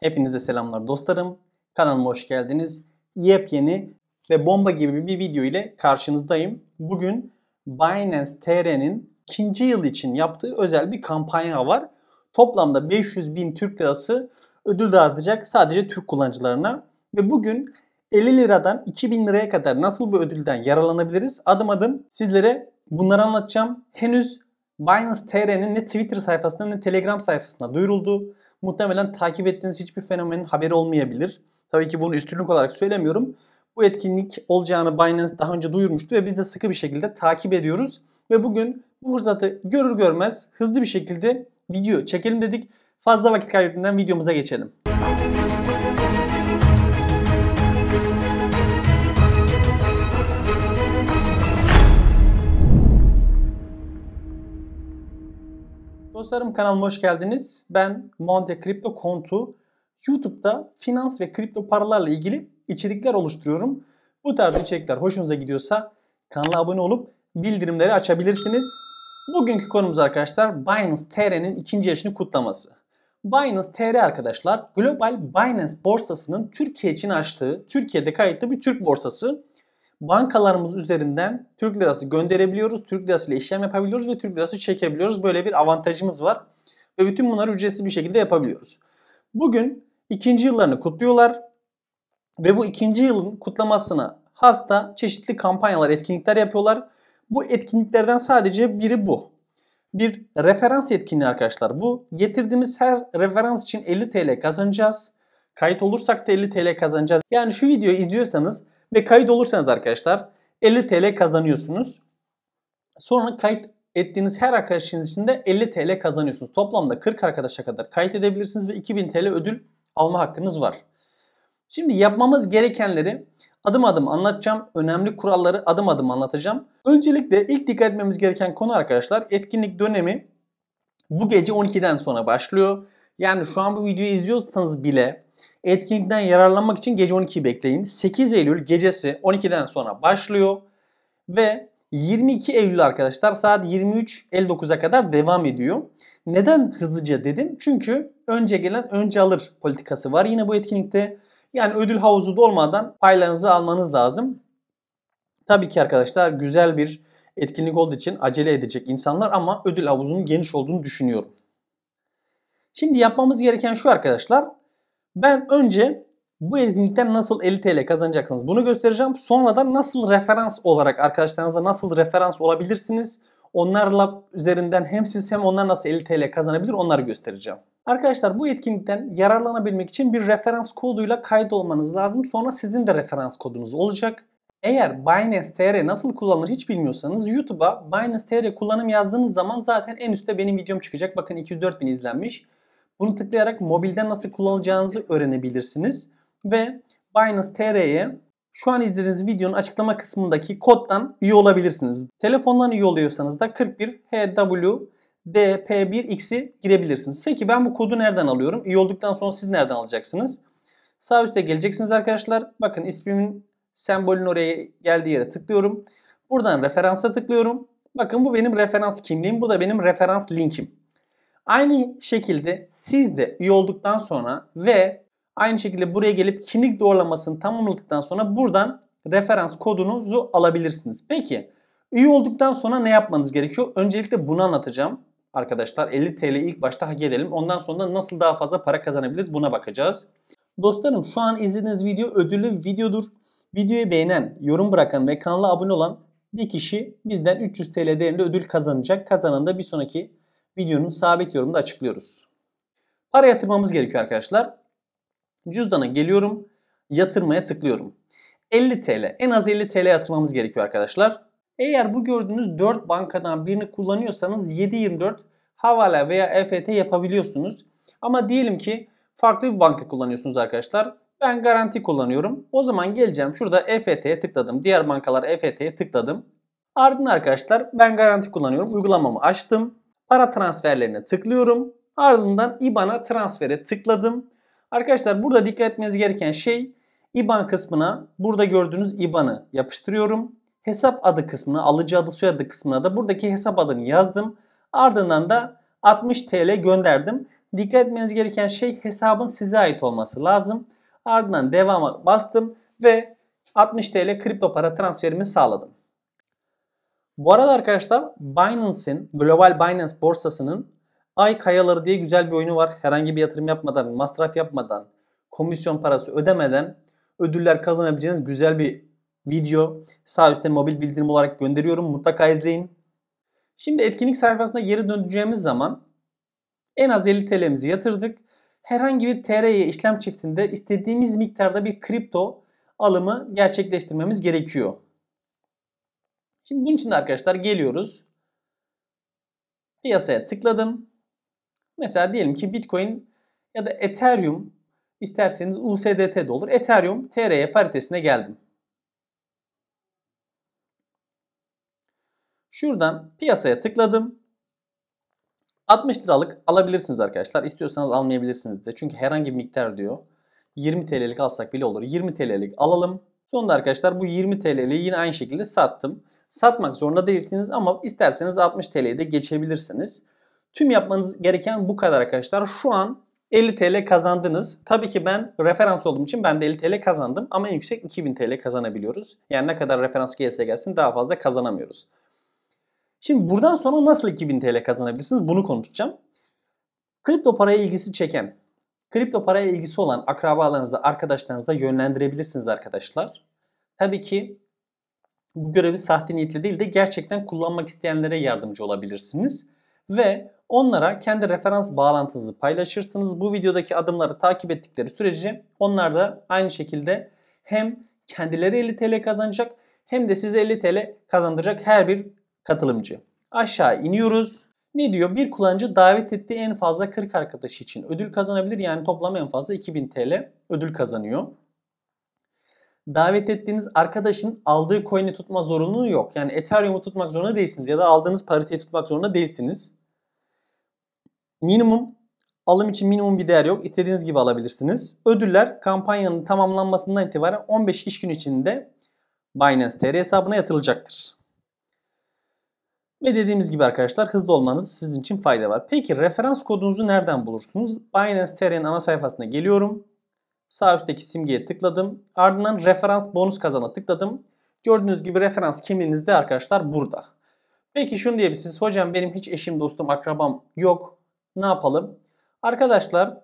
Hepinize selamlar dostlarım. Kanalıma hoş geldiniz. Yepyeni ve bomba gibi bir video ile karşınızdayım. Bugün Binance TR'nin ikinci yıl için yaptığı özel bir kampanya var. Toplamda 500 bin Türk lirası ödül dağıtacak sadece Türk kullanıcılarına. Ve bugün 50 liradan 2000 liraya kadar nasıl bir ödülden yararlanabiliriz? Adım adım sizlere bunları anlatacağım. Henüz Binance TR'nin ne Twitter sayfasında ne Telegram sayfasına duyuruldu muhtemelen takip ettiğiniz hiçbir fenomenin haberi olmayabilir. Tabii ki bunu üstünlük olarak söylemiyorum. Bu etkinlik olacağını Binance daha önce duyurmuştu ve biz de sıkı bir şekilde takip ediyoruz. Ve bugün bu fırsatı görür görmez hızlı bir şekilde video çekelim dedik. Fazla vakit kaybetmeden videomuza geçelim. Müzik dostlarım kanalıma hoş geldiniz. Ben Monte Kripto Kontu. YouTube'da finans ve kripto paralarla ilgili içerikler oluşturuyorum. Bu tarz içerikler hoşunuza gidiyorsa kanala abone olup bildirimleri açabilirsiniz. Bugünkü konumuz arkadaşlar Binance TR'nin ikinci yaşını kutlaması. Binance TR arkadaşlar global Binance borsasının Türkiye için açtığı, Türkiye'de kayıtlı bir Türk borsası bankalarımız üzerinden Türk lirası gönderebiliyoruz. Türk lirası ile işlem yapabiliyoruz ve Türk lirası çekebiliyoruz. Böyle bir avantajımız var. Ve bütün bunları ücretsiz bir şekilde yapabiliyoruz. Bugün ikinci yıllarını kutluyorlar. Ve bu ikinci yılın kutlamasına hasta çeşitli kampanyalar, etkinlikler yapıyorlar. Bu etkinliklerden sadece biri bu. Bir referans etkinliği arkadaşlar bu. Getirdiğimiz her referans için 50 TL kazanacağız. Kayıt olursak da 50 TL kazanacağız. Yani şu videoyu izliyorsanız ve kayıt olursanız arkadaşlar 50 TL kazanıyorsunuz. Sonra kayıt ettiğiniz her arkadaşınız için de 50 TL kazanıyorsunuz. Toplamda 40 arkadaşa kadar kayıt edebilirsiniz ve 2000 TL ödül alma hakkınız var. Şimdi yapmamız gerekenleri adım adım anlatacağım. Önemli kuralları adım adım anlatacağım. Öncelikle ilk dikkat etmemiz gereken konu arkadaşlar etkinlik dönemi bu gece 12'den sonra başlıyor. Yani şu an bu videoyu izliyorsanız bile Etkinlikten yararlanmak için gece 12'yi bekleyin. 8 Eylül gecesi 12'den sonra başlıyor ve 22 Eylül arkadaşlar saat 23.59'a kadar devam ediyor. Neden hızlıca dedim? Çünkü önce gelen önce alır politikası var yine bu etkinlikte. Yani ödül havuzu dolmadan paylarınızı almanız lazım. Tabii ki arkadaşlar güzel bir etkinlik olduğu için acele edecek insanlar ama ödül havuzunun geniş olduğunu düşünüyorum. Şimdi yapmamız gereken şu arkadaşlar. Ben önce bu etkinlikten nasıl 50 TL kazanacaksınız bunu göstereceğim. Sonra da nasıl referans olarak arkadaşlarınıza nasıl referans olabilirsiniz. Onlarla üzerinden hem siz hem onlar nasıl 50 TL kazanabilir onları göstereceğim. Arkadaşlar bu etkinlikten yararlanabilmek için bir referans koduyla kaydolmanız lazım. Sonra sizin de referans kodunuz olacak. Eğer Binance TR nasıl kullanılır hiç bilmiyorsanız YouTube'a Binance TR kullanım yazdığınız zaman zaten en üstte benim videom çıkacak. Bakın 204 bin izlenmiş. Bunu tıklayarak mobilde nasıl kullanacağınızı öğrenebilirsiniz. Ve Binance TR'ye şu an izlediğiniz videonun açıklama kısmındaki koddan üye olabilirsiniz. Telefondan üye oluyorsanız da 41 HW DP1X'i girebilirsiniz. Peki ben bu kodu nereden alıyorum? İyi olduktan sonra siz nereden alacaksınız? Sağ üstte geleceksiniz arkadaşlar. Bakın ismimin sembolün oraya geldiği yere tıklıyorum. Buradan referansa tıklıyorum. Bakın bu benim referans kimliğim. Bu da benim referans linkim. Aynı şekilde siz de üye olduktan sonra ve aynı şekilde buraya gelip kimlik doğrulamasını tamamladıktan sonra buradan referans kodunuzu alabilirsiniz. Peki üye olduktan sonra ne yapmanız gerekiyor? Öncelikle bunu anlatacağım. Arkadaşlar 50 TL ilk başta hak edelim. Ondan sonra nasıl daha fazla para kazanabiliriz buna bakacağız. Dostlarım şu an izlediğiniz video ödüllü bir videodur. Videoyu beğenen, yorum bırakan ve kanala abone olan bir kişi bizden 300 TL değerinde ödül kazanacak. Kazanan da bir sonraki videonun sabit yorumunda açıklıyoruz. Para yatırmamız gerekiyor arkadaşlar. Cüzdana geliyorum. Yatırmaya tıklıyorum. 50 TL. En az 50 TL yatırmamız gerekiyor arkadaşlar. Eğer bu gördüğünüz 4 bankadan birini kullanıyorsanız 7-24 havale veya EFT yapabiliyorsunuz. Ama diyelim ki farklı bir banka kullanıyorsunuz arkadaşlar. Ben garanti kullanıyorum. O zaman geleceğim şurada EFT'ye tıkladım. Diğer bankalar EFT'ye tıkladım. Ardından arkadaşlar ben garanti kullanıyorum. Uygulamamı açtım. Ara transferlerine tıklıyorum. Ardından IBAN'a transfere tıkladım. Arkadaşlar burada dikkat etmeniz gereken şey IBAN kısmına burada gördüğünüz IBAN'ı yapıştırıyorum. Hesap adı kısmına, alıcı adı, soyadı kısmına da buradaki hesap adını yazdım. Ardından da 60 TL gönderdim. Dikkat etmeniz gereken şey hesabın size ait olması lazım. Ardından devama bastım ve 60 TL kripto para transferimi sağladım. Bu arada arkadaşlar Binance'in, Global Binance borsasının Ay Kayaları diye güzel bir oyunu var. Herhangi bir yatırım yapmadan, masraf yapmadan, komisyon parası ödemeden ödüller kazanabileceğiniz güzel bir video. Sağ üstte mobil bildirim olarak gönderiyorum. Mutlaka izleyin. Şimdi etkinlik sayfasına geri döneceğimiz zaman en az 50 TL'mizi yatırdık. Herhangi bir TRY işlem çiftinde istediğimiz miktarda bir kripto alımı gerçekleştirmemiz gerekiyor. Şimdi bunun için de arkadaşlar geliyoruz. Piyasaya tıkladım. Mesela diyelim ki Bitcoin ya da Ethereum isterseniz USDT de olur. Ethereum TR'ye paritesine geldim. Şuradan piyasaya tıkladım. 60 liralık alabilirsiniz arkadaşlar. İstiyorsanız almayabilirsiniz de. Çünkü herhangi bir miktar diyor. 20 TL'lik alsak bile olur. 20 TL'lik alalım. Sonunda arkadaşlar bu 20 TL'liği yine aynı şekilde sattım. Satmak zorunda değilsiniz ama isterseniz 60 TL'ye de geçebilirsiniz. Tüm yapmanız gereken bu kadar arkadaşlar. Şu an 50 TL kazandınız. Tabii ki ben referans olduğum için ben de 50 TL kazandım ama en yüksek 2000 TL kazanabiliyoruz. Yani ne kadar referans gelirse gelsin daha fazla kazanamıyoruz. Şimdi buradan sonra nasıl 2000 TL kazanabilirsiniz bunu konuşacağım. Kripto paraya ilgisi çeken Kripto paraya ilgisi olan akrabalarınızı, arkadaşlarınızı yönlendirebilirsiniz arkadaşlar. Tabii ki bu görevi sahte niyetle değil de gerçekten kullanmak isteyenlere yardımcı olabilirsiniz. Ve onlara kendi referans bağlantınızı paylaşırsınız. Bu videodaki adımları takip ettikleri sürece onlar da aynı şekilde hem kendileri 50 TL kazanacak hem de size 50 TL kazandıracak her bir katılımcı. Aşağı iniyoruz. Ne diyor? Bir kullanıcı davet ettiği en fazla 40 arkadaş için ödül kazanabilir. Yani toplam en fazla 2000 TL ödül kazanıyor. Davet ettiğiniz arkadaşın aldığı coin'i tutma zorunluluğu yok. Yani Ethereum'u tutmak zorunda değilsiniz ya da aldığınız pariteyi tutmak zorunda değilsiniz. Minimum alım için minimum bir değer yok. İstediğiniz gibi alabilirsiniz. Ödüller kampanyanın tamamlanmasından itibaren 15 iş gün içinde Binance TR hesabına yatırılacaktır. Ve dediğimiz gibi arkadaşlar hızlı olmanız sizin için fayda var. Peki referans kodunuzu nereden bulursunuz? Binance TR'nin ana sayfasına geliyorum. Sağ üstteki simgeye tıkladım. Ardından referans bonus kazana tıkladım. Gördüğünüz gibi referans kimliğiniz de arkadaşlar burada. Peki şunu diyebilirsiniz. Hocam benim hiç eşim, dostum, akrabam yok. Ne yapalım? Arkadaşlar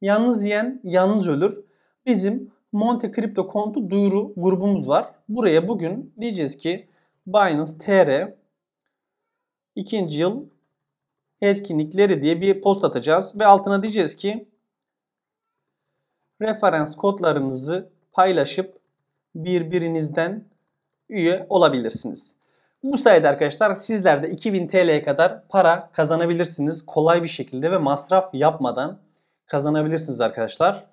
yalnız yiyen yalnız ölür. Bizim Monte Kripto kontu duyuru grubumuz var. Buraya bugün diyeceğiz ki Binance TR ikinci yıl etkinlikleri diye bir post atacağız ve altına diyeceğiz ki referans kodlarınızı paylaşıp birbirinizden üye olabilirsiniz. Bu sayede arkadaşlar sizler de 2000 TL'ye kadar para kazanabilirsiniz. Kolay bir şekilde ve masraf yapmadan kazanabilirsiniz arkadaşlar.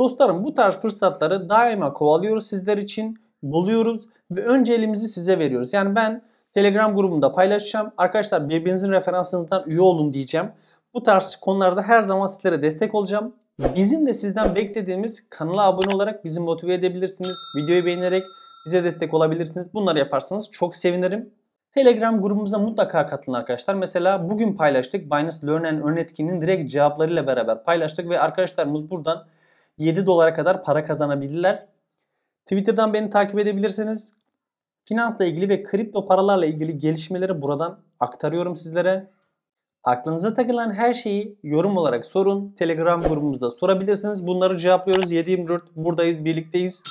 Dostlarım bu tarz fırsatları daima kovalıyoruz sizler için buluyoruz ve önce elimizi size veriyoruz. Yani ben Telegram grubumda paylaşacağım. Arkadaşlar birbirinizin referansınızdan üye olun diyeceğim. Bu tarz konularda her zaman sizlere destek olacağım. Bizim de sizden beklediğimiz kanala abone olarak bizi motive edebilirsiniz. Videoyu beğenerek bize destek olabilirsiniz. Bunları yaparsanız çok sevinirim. Telegram grubumuza mutlaka katılın arkadaşlar. Mesela bugün paylaştık. Binance Learn and Earn etkinliğinin direkt cevaplarıyla beraber paylaştık ve arkadaşlarımız buradan 7 dolara kadar para kazanabilirler. Twitter'dan beni takip edebilirsiniz. Finansla ilgili ve kripto paralarla ilgili gelişmeleri buradan aktarıyorum sizlere. Aklınıza takılan her şeyi yorum olarak sorun. Telegram grubumuzda sorabilirsiniz. Bunları cevaplıyoruz. 7-24 buradayız, birlikteyiz.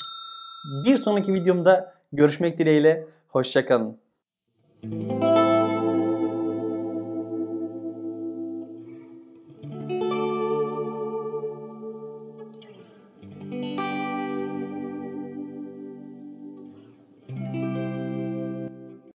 Bir sonraki videomda görüşmek dileğiyle. Hoşçakalın. Müzik